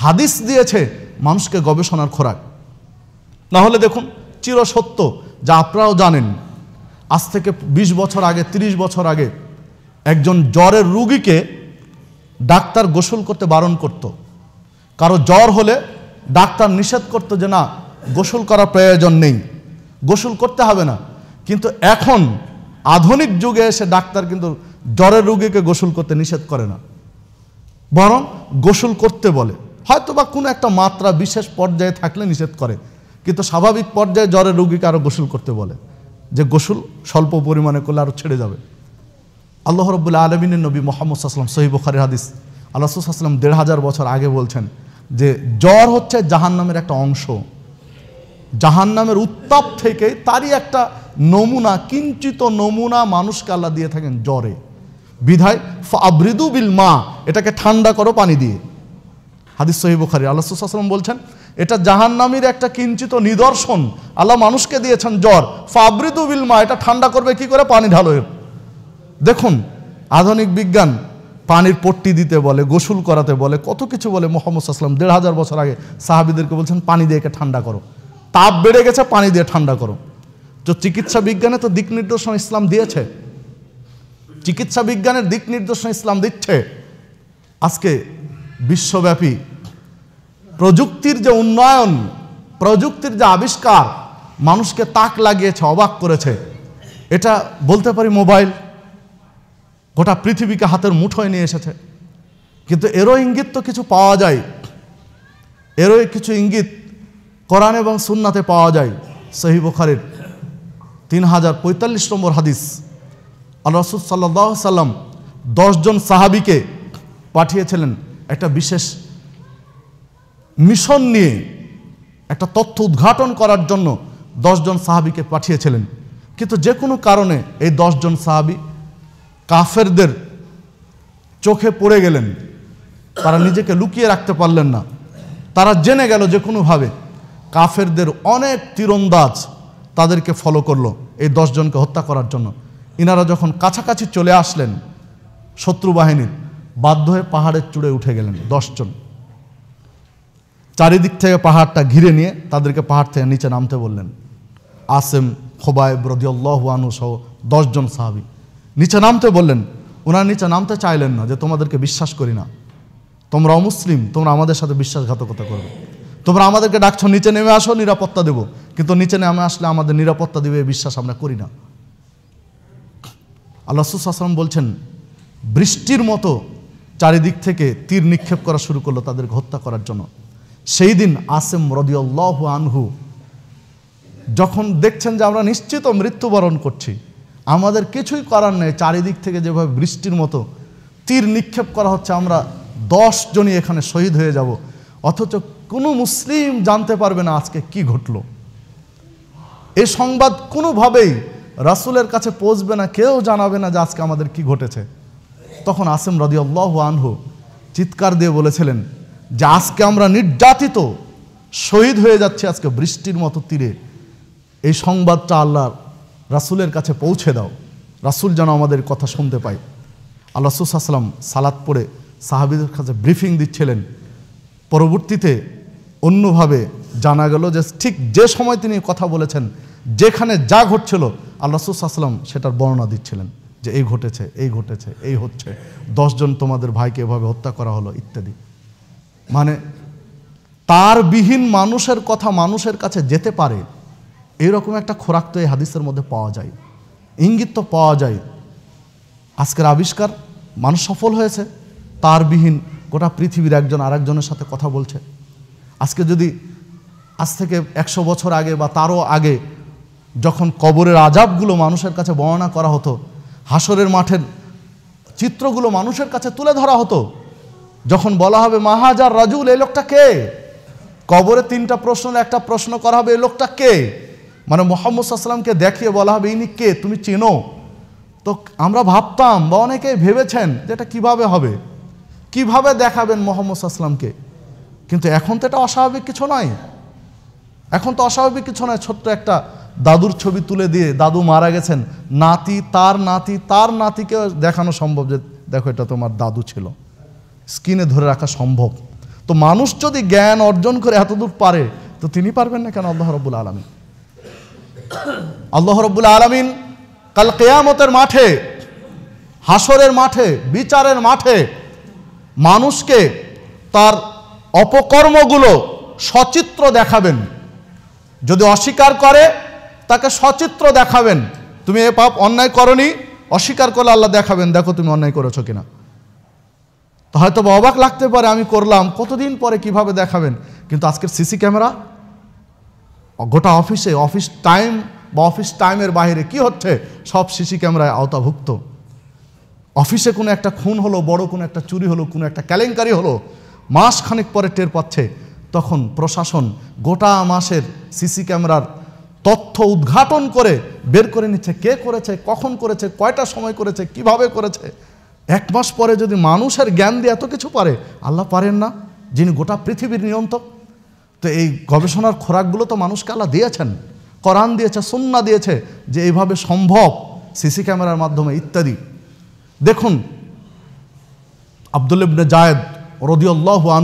হাদিস দিয়েছে মানুষকে গবেষণার খোরাক না হলে দেখুন চিরসত্য যা আপনারাও জানেন আজ থেকে ২০ বছর আগে ৩০ বছর আগে একজন জ্বরের রুগীকে ডাক্তার গোসল করতে বারণ করত। কারো জ্বর হলে ডাক্তার নিষেধ করতো যে না গোসল করার প্রয়োজন নেই গোসল করতে হবে না কিন্তু এখন আধুনিক যুগে এসে ডাক্তার কিন্তু জ্বরের রুগীকে গোসল করতে নিষেধ করে না বরং গোসল করতে বলে হয়তো বা কোনো একটা মাত্রা বিশেষ পর্যায়ে থাকলে নিষেধ করে কিন্তু স্বাভাবিক পর্যায়ে জ্বরের রোগীকে আরও গোসল করতে বলে যে গোসল স্বল্প পরিমাণে করলে আরও ছেড়ে যাবে আল্লাহ রবুল্লা আলমিনের নবী মোহাম্মদ সাল্লাম সহিবুখারি হাদিস আল্লাহ সাল্লাম দেড় হাজার বছর আগে বলছেন যে জ্বর হচ্ছে জাহান নামের একটা অংশ জাহান নামের উত্তাপ থেকে তারই একটা নমুনা কিঞ্চিত নমুনা মানুষকে আল্লাহ দিয়ে থাকেন জ্বরে বিধায় আবৃদু বিল মা এটাকে ঠান্ডা করো পানি দিয়ে হাদিস সহি বুখারি আল্লাহ বলছেন এটা নামির একটা কিঞ্চিত নিদর্শন আল্লাহ মানুষকে দিয়েছেন জ্বর ফাবরিদু বিলমা এটা ঠান্ডা করবে কি করে পানি ঢালো দেখুন আধুনিক বিজ্ঞান পানির পট্টি দিতে বলে গোসল করাতে বলে কত কিছু বলে মোহাম্মদ আসলাম দেড় হাজার বছর আগে সাহাবিদেরকে বলছেন পানি দিয়ে একে ঠান্ডা করো তাপ বেড়ে গেছে পানি দিয়ে ঠান্ডা করো তো চিকিৎসা বিজ্ঞানে তো দিক নির্দর্শন ইসলাম দিয়েছে চিকিৎসা বিজ্ঞানের দিক নির্দর্শন ইসলাম দিচ্ছে আজকে বিশ্বব্যাপী প্রযুক্তির যে উন্নয়ন প্রযুক্তির যে আবিষ্কার মানুষকে তাক লাগিয়েছে অবাক করেছে এটা বলতে পারি মোবাইল গোটা পৃথিবীকে হাতের মুঠোয় নিয়ে এসেছে কিন্তু এরও ইঙ্গিত তো কিছু পাওয়া যায় এরও কিছু ইঙ্গিত কোরআন এবং সুন্নাতে পাওয়া যায় সহি বুখারের তিন হাজার পঁয়তাল্লিশ নম্বর হাদিস আল রসুদ সাল্লাহ সাল্লাম দশজন সাহাবিকে পাঠিয়েছিলেন একটা বিশেষ মিশন নিয়ে একটা তথ্য উদ্ঘাটন করার জন্য দশজন সাহাবিকে পাঠিয়েছিলেন কিন্তু যে কোনো কারণে এই দশজন সাহাবি কাফেরদের চোখে পড়ে গেলেন তারা নিজেকে লুকিয়ে রাখতে পারলেন না তারা জেনে গেল যে কোনোভাবে কাফেরদের অনেক তীরন্দাজ তাদেরকে ফলো করলো এই দশজনকে হত্যা করার জন্য ইনারা যখন কাছাকাছি চলে আসলেন শত্রু বাহিনীর বাধ্য হয়ে পাহাড়ের চূড়ে উঠে গেলেন দশজন চারিদিক থেকে পাহাড়টা ঘিরে নিয়ে তাদেরকে পাহাড় থেকে নিচে নামতে বললেন আসেম খোবায়ব রদিউল্লাহানু সহ দশজন সাহাবি নিচে নামতে বললেন ওনার নিচে নামতে চাইলেন না যে তোমাদেরকে বিশ্বাস করি না তোমরা অমুসলিম তোমরা আমাদের সাথে বিশ্বাসঘাতকতা করবে তোমরা আমাদেরকে ডাকছ নিচে নেমে আসো নিরাপত্তা দেব কিন্তু নিচে নেমে আসলে আমাদের নিরাপত্তা দেবে বিশ্বাস আমরা করি না আল্লাহ সুসাসম বলছেন বৃষ্টির মতো চারিদিক থেকে তীর নিক্ষেপ করা শুরু করলো তাদেরকে হত্যা করার জন্য সেই দিন আসেম রদিউল্লাহ আনহু যখন দেখছেন যে আমরা নিশ্চিত মৃত্যুবরণ করছি আমাদের কিছুই করার নেই চারিদিক থেকে যেভাবে বৃষ্টির মতো তীর নিক্ষেপ করা হচ্ছে আমরা দশ জনই এখানে শহীদ হয়ে যাব অথচ কোনো মুসলিম জানতে পারবে না আজকে কি ঘটল এ সংবাদ কোনোভাবেই রাসুলের কাছে পৌঁছবে না কেউ জানাবে না যে আজকে আমাদের কি ঘটেছে তখন আসেম রদিউল্লাহ আনহু চিৎকার দিয়ে বলেছিলেন যে আজকে আমরা নির্যাতিত শহীদ হয়ে যাচ্ছে আজকে বৃষ্টির মতো তীরে এই সংবাদটা আল্লাহর রাসুলের কাছে পৌঁছে দাও রাসুল যেন আমাদের কথা শুনতে পায় আল্লাহ আসলাম সালাত পড়ে সাহাবিদের কাছে ব্রিফিং দিচ্ছিলেন পরবর্তীতে অন্যভাবে জানা গেল যে ঠিক যে সময় তিনি কথা বলেছেন যেখানে যা ঘটছিল আল্লাহ আসলাম সেটার বর্ণনা দিচ্ছিলেন যে এই ঘটেছে এই ঘটেছে এই হচ্ছে দশজন তোমাদের ভাইকে এভাবে হত্যা করা হলো ইত্যাদি মানে তার বিহীন মানুষের কথা মানুষের কাছে যেতে পারে এরকম একটা খোরাক তো এই হাদিসের মধ্যে পাওয়া যায় ইঙ্গিত তো পাওয়া যায় আজকের আবিষ্কার মানুষ সফল হয়েছে তার বিহীন গোটা পৃথিবীর একজন আরেকজনের সাথে কথা বলছে আজকে যদি আজ থেকে একশো বছর আগে বা তারও আগে যখন কবরের আজাবগুলো মানুষের কাছে বর্ণনা করা হতো হাসরের মাঠের চিত্রগুলো মানুষের কাছে তুলে ধরা হতো যখন বলা হবে মাহাজার রাজুল এই লোকটা কে কবরে তিনটা প্রশ্ন একটা প্রশ্ন করা হবে এই লোকটা কে মানে মোহাম্মদ সাল্লামকে দেখিয়ে বলা হবে ইনি কে তুমি চেনো তো আমরা ভাবতাম বা অনেকে ভেবেছেন যে এটা কীভাবে হবে কিভাবে দেখাবেন মোহাম্মদ সাল্লামকে কিন্তু এখন তো এটা অস্বাভাবিক কিছু নয় এখন তো অস্বাভাবিক কিছু নয় ছোট্ট একটা দাদুর ছবি তুলে দিয়ে দাদু মারা গেছেন নাতি তার নাতি তার নাতিকে দেখানো সম্ভব যে দেখো এটা তোমার দাদু ছিল স্কিনে ধরে রাখা সম্ভব তো মানুষ যদি জ্ঞান অর্জন করে এতদূর পারে তো তিনি পারবেন না কেন আল্লাহ রব্বুল আলমিন আল্লাহ রব্বুল আলমিন কাল কেয়ামতের মাঠে হাসরের মাঠে বিচারের মাঠে মানুষকে তার অপকর্মগুলো সচিত্র দেখাবেন যদি অস্বীকার করে তাকে সচিত্র দেখাবেন তুমি এ পাপ অন্যায় করনি অস্বীকার করলে আল্লাহ দেখাবেন দেখো তুমি অন্যায় করেছো কিনা তো হয়তো বা অবাক লাগতে পারে আমি করলাম কতদিন পরে কিভাবে দেখাবেন কিন্তু আজকের সিসি ক্যামেরা গোটা অফিসে অফিস টাইম বা অফিস টাইমের বাইরে কি হচ্ছে সব সিসি ক্যামেরায় আওতাভুক্ত অফিসে কোনো একটা খুন হলো বড় কোনো একটা চুরি হলো কোনো একটা কেলেঙ্কারি হলো মাস খানেক পরে টের পাচ্ছে তখন প্রশাসন গোটা মাসের সিসি ক্যামেরার তথ্য উদ্ঘাটন করে বের করে নিচ্ছে কে করেছে কখন করেছে কয়টা সময় করেছে কিভাবে করেছে এক মাস পরে যদি মানুষের জ্ঞান দিয়ে এত কিছু পারে আল্লাহ পারেন না যিনি গোটা পৃথিবীর নিয়ন্ত্রক তো এই গবেষণার খোরাকগুলো তো মানুষকে আল্লাহ দিয়েছেন করান দিয়েছে সুন্না দিয়েছে যে এইভাবে সম্ভব সিসি ক্যামেরার মাধ্যমে ইত্যাদি দেখুন আবদুল্লিবনে জায়দ রদিউল্লাহ আনহু